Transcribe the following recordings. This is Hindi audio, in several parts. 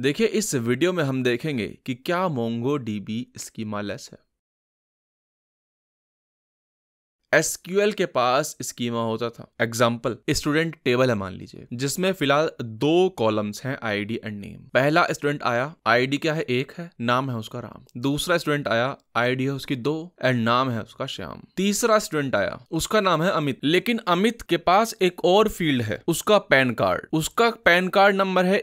देखिए इस वीडियो में हम देखेंगे कि क्या मोंगो डीबी स्कीमा लेस है एसक्यूएल के पास स्कीमा होता था एग्जाम्पल स्टूडेंट टेबल है मान लीजिए जिसमें फिलहाल दो कॉलम्स हैं आईडी एंड नेम पहला स्टूडेंट आया आईडी क्या है एक है नाम है उसका राम दूसरा स्टूडेंट आया आईडी है उसकी दो एंड नाम है उसका श्याम तीसरा स्टूडेंट आया उसका नाम है अमित लेकिन अमित के पास एक और फील्ड है उसका पैन कार्ड उसका पैन कार्ड नंबर है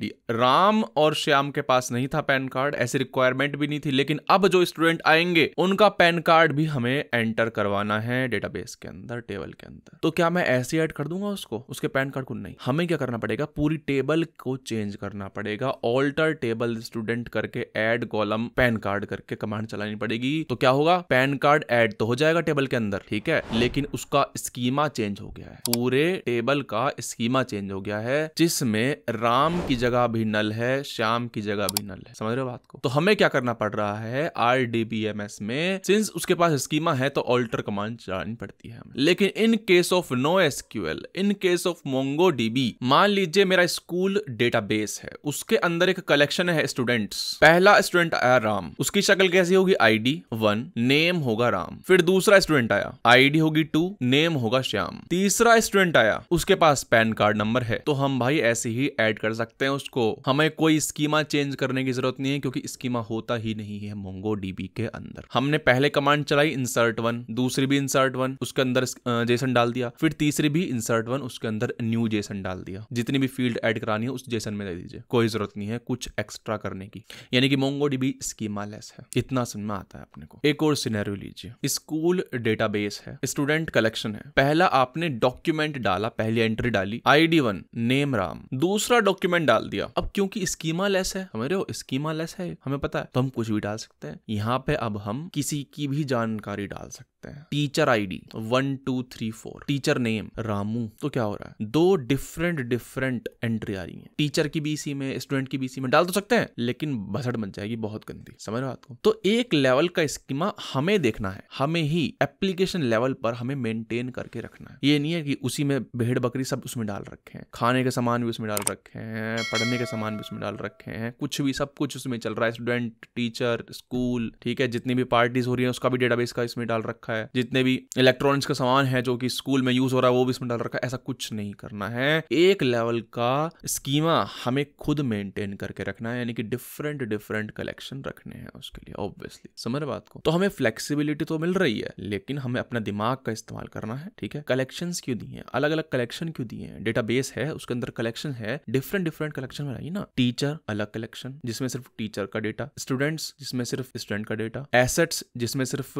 डी राम और श्याम के पास नहीं था पैन कार्ड ऐसी रिक्वायरमेंट भी नहीं थी लेकिन अब जो स्टूडेंट आएंगे उनका पैन कार्ड भी हमें एंटर करवाना है डेटाबेस के अंदर टेबल के अंदर तो क्या मैं ऐसे ऐड कर दूंगा उसको उसके पैन कार्ड को नहीं हमें क्या करना पड़ेगा पूरी टेबल को चेंज करना पड़ेगा ऑल्टर टेबल स्टूडेंट करके एड कॉलम पैन कार्ड करके कमांड चला लगानी पड़ेगी तो क्या होगा पैन कार्ड एड तो हो जाएगा टेबल के अंदर ठीक है लेकिन उसका स्कीमा चेंज हो गया है पूरे टेबल का स्कीमा चेंज हो गया है जिसमें राम की जगह भी नल है श्याम की जगह भी नल है समझ रहे हो बात को तो हमें क्या करना पड़ रहा है R D B M S में सिंस उसके पास स्कीमा है तो ऑल्टर कमांड चलानी पड़ती है लेकिन in case of no SQL in case of Mongo DB मान लीजिए मेरा स्कूल डेटाबेस है उसके अंदर एक कलेक्शन है स्टूडेंट्स पहला स्टूडेंट आया राम उसकी शक्ल कैसी होगी होगी आईडी वन नेम होगा राम फिर दूसरा स्टूडेंट आया आईडी होगी टू नेम होगा श्याम तीसरा स्टूडेंट आया उसके पास पैन कार्ड नंबर है तो हम भाई ऐसे ही ऐड कर सकते हैं उसको हमें कोई स्कीमा चेंज करने की जरूरत नहीं है क्योंकि स्कीमा होता ही नहीं है मोंगो डीबी के अंदर हमने पहले कमांड चलाई इंसर्ट वन दूसरी भी इंसर्ट वन उसके अंदर जेसन डाल दिया फिर तीसरी भी इंसर्ट वन उसके अंदर न्यू जेसन डाल दिया जितनी भी फील्ड एड करानी है उस जेसन में दे दीजिए कोई जरूरत नहीं है कुछ एक्स्ट्रा करने की यानी कि मोंगो डीबी स्कीमा लेस है इतना समझ में आता है अपने को एक और सिनेरियो लीजिए स्कूल डेटाबेस है स्टूडेंट कलेक्शन है पहला आपने डॉक्यूमेंट डाला पहली एंट्री डाली I D one name Ram दूसरा डॉक्यूमेंट डाल दिया अब क्योंकि स्कीमा लेस है समझ रहे हो स्कीमा लेस है हमें पता है तो हम कुछ भी डाल सकते हैं यहाँ पे अब हम किसी की भी जानकारी डाल सकते करते हैं teacher D one two three four teacher name Ramu तो क्या हो रहा है दो डिफरेंट डिफरेंट एंट्री आ रही है टीचर की बीसी में स्टूडेंट की बीसी में डाल तो सकते हैं लेकिन भसड़ बन जाएगी बहुत गंदी समझ रहा आपको तो एक लेवल का स्कीमा हमें देखना है हमें ही एप्लीकेशन लेवल पर हमें मेंटेन करके रखना है ये नहीं है कि उसी में भेड़ बकरी सब उसमें डाल रखे हैं खाने के सामान भी उसमें डाल रखे हैं पढ़ने के सामान भी उसमें डाल रखे हैं कुछ भी सब कुछ उसमें चल रहा है स्टूडेंट टीचर स्कूल ठीक है जितनी भी पार्टीज हो रही है उसका भी डेटाबेस का इसमें डाल रखा है है जितने भी इलेक्ट्रॉनिक्स का सामान है जो कि स्कूल में यूज हो रहा है वो भी इसमें डाल रखा है ऐसा कुछ नहीं करना है एक लेवल का स्कीमा हमें खुद मेंटेन करके रखना है यानी कि डिफरेंट डिफरेंट कलेक्शन रखने हैं उसके लिए ऑब्वियसली समझ रहे बात को तो हमें फ्लेक्सीबिलिटी तो मिल रही है लेकिन हमें अपना दिमाग का इस्तेमाल करना है ठीक है कलेक्शन क्यों दिए हैं अलग अलग कलेक्शन क्यों दिए हैं डेटा है उसके अंदर कलेक्शन है डिफरेंट डिफरेंट कलेक्शन बनाइए ना टीचर अलग कलेक्शन जिसमें सिर्फ टीचर का डेटा स्टूडेंट्स जिसमें सिर्फ स्टूडेंट का डेटा एसेट्स जिसमें सिर्फ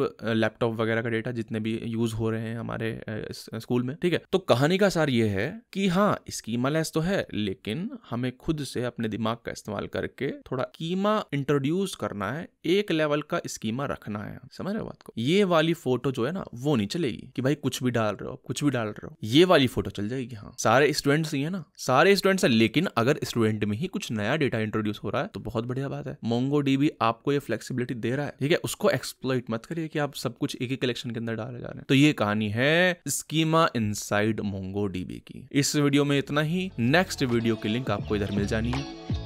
लैपटॉप वगैरह का डेटा जितने भी यूज हो रहे हैं हमारे स्कूल में ठीक है तो कहानी का सार ये है कि हाँ स्कीमा लेस तो है लेकिन हमें खुद से अपने दिमाग का इस्तेमाल करके थोड़ा कीमा इंट्रोड्यूस करना है एक लेवल का स्कीमा रखना है समझ रहे हो बात को ये वाली फोटो जो है ना वो नहीं चलेगी कि भाई कुछ भी डाल रहे हो कुछ भी डाल रहे हो ये वाली फोटो चल जाएगी हाँ सारे स्टूडेंट्स ही है ना सारे स्टूडेंट्स है लेकिन अगर स्टूडेंट में ही कुछ नया डेटा इंट्रोड्यूस हो रहा है तो बहुत बढ़िया बात है मोंगो आपको ये फ्लेक्सीबिलिटी दे रहा है ठीक है उसको एक्सप्लोइट मत करिए कि आप सब कुछ एक एक इलेक्शन के अंदर डाले जा रहे हैं तो ये कहानी है स्कीमा इन साइड मोंगो की इस वीडियो में इतना ही नेक्स्ट वीडियो की लिंक आपको इधर मिल जानी है